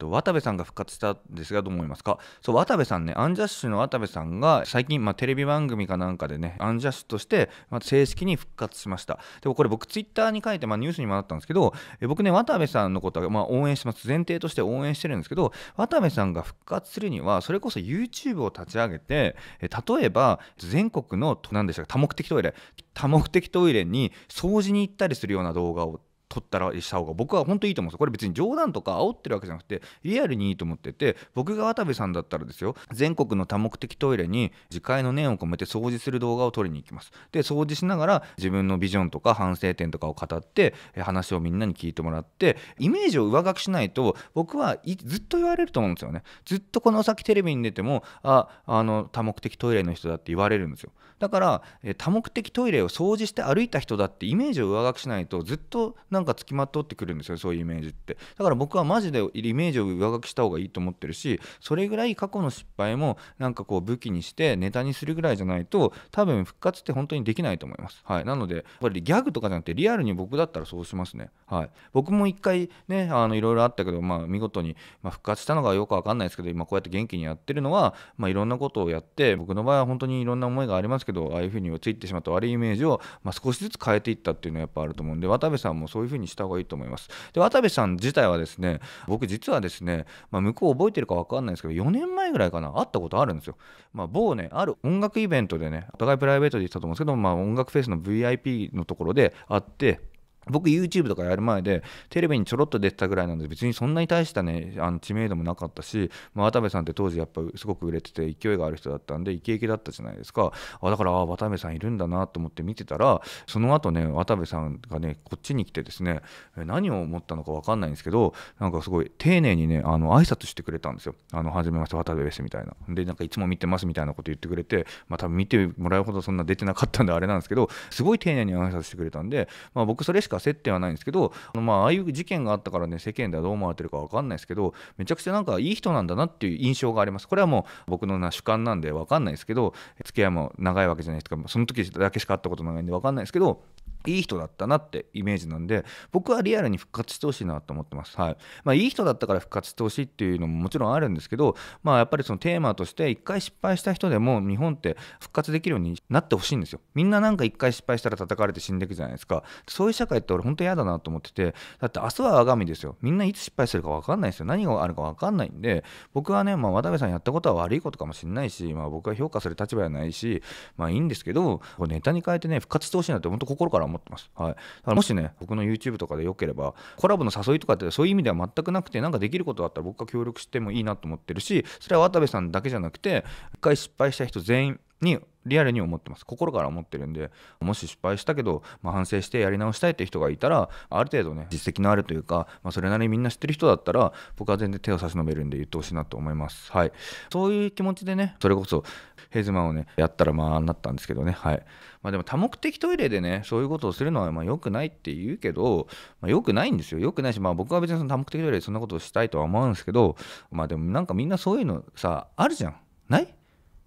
と渡部さんが復活したんですがどう思いますかそう渡部さんねアンジャッシュの渡部さんが最近、まあ、テレビ番組かなんかでねアンジャッシュとして、まあ、正式に復活しましたでもこれ僕ツイッターに書いて、まあ、ニュースにもなったんですけどえ僕ね渡部さんのことは、まあ、応援してます前提として応援してるんですけど渡部さんが復活するにはそれこそ YouTube を立ち上げてえ例えば全国の何でしたか多目的トイレ多目的トイレに掃除に行ったりするような動画を取ったらした方が僕は本当にいいと思うんですよ。これ別に冗談とか煽ってるわけじゃなくてリアルにいいと思ってて僕が渡部さんだったらですよ全国の多目的トイレに自戒の念を込めて掃除する動画を撮りに行きます。で掃除しながら自分のビジョンとか反省点とかを語って話をみんなに聞いてもらってイメージを上書きしないと僕はずっと言われると思うんですよね。ずっとこの先テレビに出てもああの多目的トイレの人だって言われるんですよ。だから多目的トイレを掃除して歩いた人だってイメージを上書きしないとずっとなんかなんか付きまとってくるんですよそういうイメージってだから僕はマジでイメージを上書きした方がいいと思ってるしそれぐらい過去の失敗もなんかこう武器にしてネタにするぐらいじゃないと多分復活って本当にできないと思いますはいなのでやっぱりギャグとかじゃなくてリアルに僕だったらそうしますねはい僕も一回ねあのいろいろあったけどまあ見事に、ま復活したのがよくわかんないですけど今こうやって元気にやってるのはまあいろんなことをやって僕の場合は本当にいろんな思いがありますけどああいうふうについてしまった悪いイメージをまあ少しずつ変えていったっていうのはやっぱあると思うんで渡部さんもそういうふうにした方がいいと思います。で渡部さん自体はですね僕実はですね、まあ、向こう覚えてるか分かんないですけど4年前ぐらいかな会ったことあるんですよ。まあ、某ねある音楽イベントでねお互いプライベートで行ったと思うんですけど、まあ、音楽フェスの VIP のところで会って僕 YouTube とかやる前でテレビにちょろっと出てたぐらいなんで別にそんなに大したねあの知名度もなかったし、まあ、渡部さんって当時やっぱすごく売れてて勢いがある人だったんでイケイケだったじゃないですかあだからあ渡部さんいるんだなと思って見てたらその後ね渡部さんがねこっちに来てですね何を思ったのか分かんないんですけどなんかすごい丁寧にねあの挨拶してくれたんですよ「あの初めまして渡部です」みたいなでなんかいつも見てますみたいなこと言ってくれてまあ多分見てもらうほどそんな出てなかったんであれなんですけどすごい丁寧に挨拶してくれたんで、まあ、僕それしか接点はないんですけど、まあ、ああいう事件があったからね、世間ではどう思われてるか分かんないですけど、めちゃくちゃなんかいい人なんだなっていう印象があります。これはもう僕のな主観なんで分かんないですけど、付き合いも長いわけじゃないですか、その時だけしか会ったことないんで分かんないですけど、いい人だったなってイメージなんで僕はリアルに復活してほしいなと思ってます、はいまあ、いい人だったから復活してほしいっていうのももちろんあるんですけど、まあ、やっぱりそのテーマとして一回失敗した人でも日本って復活できるようになってほしいんですよみんななんか一回失敗したら叩かれて死んでいくじゃないですかそういう社会って俺本当嫌だなと思っててだって明日は我が身ですよみんないつ失敗するか分かんないですよ何があるか分かんないんで僕はね、まあ、渡部さんやったことは悪いことかもしれないし、まあ、僕は評価する立場じゃないしまあいいんですけどネタに変えてね復活してほしいなって本当心から思ってます。はい、だからもしね、僕の YouTube とかでよければ、コラボの誘いとかってそういう意味では全くなくて、なんかできることがあったら僕が協力してもいいなと思ってるし、それは渡部さんだけじゃなくて、一回失敗した人全員、にリアルに思ってます心から思ってるんでもし失敗したけど、まあ、反省してやり直したいって人がいたらある程度ね実績のあるというか、まあ、それなりにみんな知ってる人だったら僕は全然手を差し伸べるんで言ってほしいなと思いますはいそういう気持ちでねそれこそヘイズマンをねやったらまあなったんですけどねはいまあでも多目的トイレでねそういうことをするのはまあ良くないって言うけど、まあ、良くないんですよ良くないしまあ僕は別にその多目的トイレでそんなことをしたいとは思うんですけどまあでもなんかみんなそういうのさあるじゃんない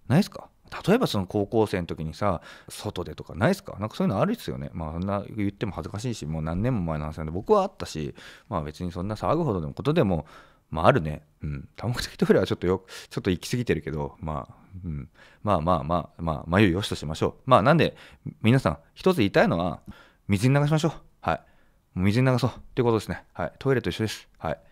ないっすか例えばその高校生の時にさ外でとかないですかなんかそういうのあるっすよねまあそんな言っても恥ずかしいしもう何年も前の話なんで僕はあったしまあ別にそんな騒ぐほどのことでもまああるねうん多目的トイレはちょっとよちょっと行き過ぎてるけどまあうん、まあまあまあまあ眉よしとしましょうまあなんで皆さん一つ言いたいのは水に流しましょうはい水に流そうということですねはいトイレと一緒ですはい